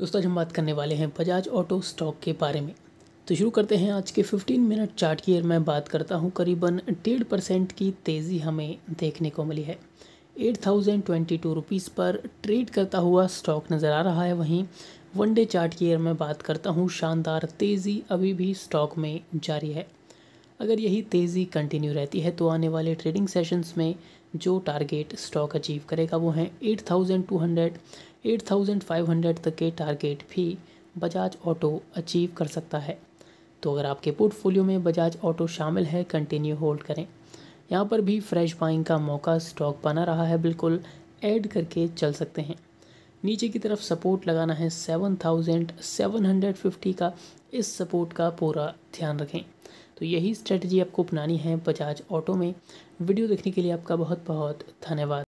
दोस्तों आज हम बात करने वाले हैं बजाज ऑटो स्टॉक के बारे में तो शुरू करते हैं आज के 15 मिनट चार्ट की मैं बात करता हूं करीबन डेढ़ परसेंट की तेज़ी हमें देखने को मिली है eight thousand twenty two rupees पर ट्रेड करता हुआ स्टॉक नज़र आ रहा है वहीं वन डे चार्ट की मैं बात करता हूँ शानदार तेज़ी अभी भी स्टॉक में जारी है अगर यही तेज़ी कंटिन्यू रहती है तो आने वाले ट्रेडिंग सेशंस में जो टारगेट स्टॉक अचीव करेगा वो है एट थाउजेंड टू हंड्रेड 8,500 तक के टारगेट भी बजाज ऑटो अचीव कर सकता है तो अगर आपके पोर्टफोलियो में बजाज ऑटो शामिल है कंटिन्यू होल्ड करें यहाँ पर भी फ्रेश बाइंग का मौका स्टॉक बना रहा है बिल्कुल ऐड करके चल सकते हैं नीचे की तरफ सपोर्ट लगाना है 7,750 का इस सपोर्ट का पूरा ध्यान रखें तो यही स्ट्रेटजी आपको अपनानी है बजाज ऑटो में वीडियो देखने के लिए आपका बहुत बहुत धन्यवाद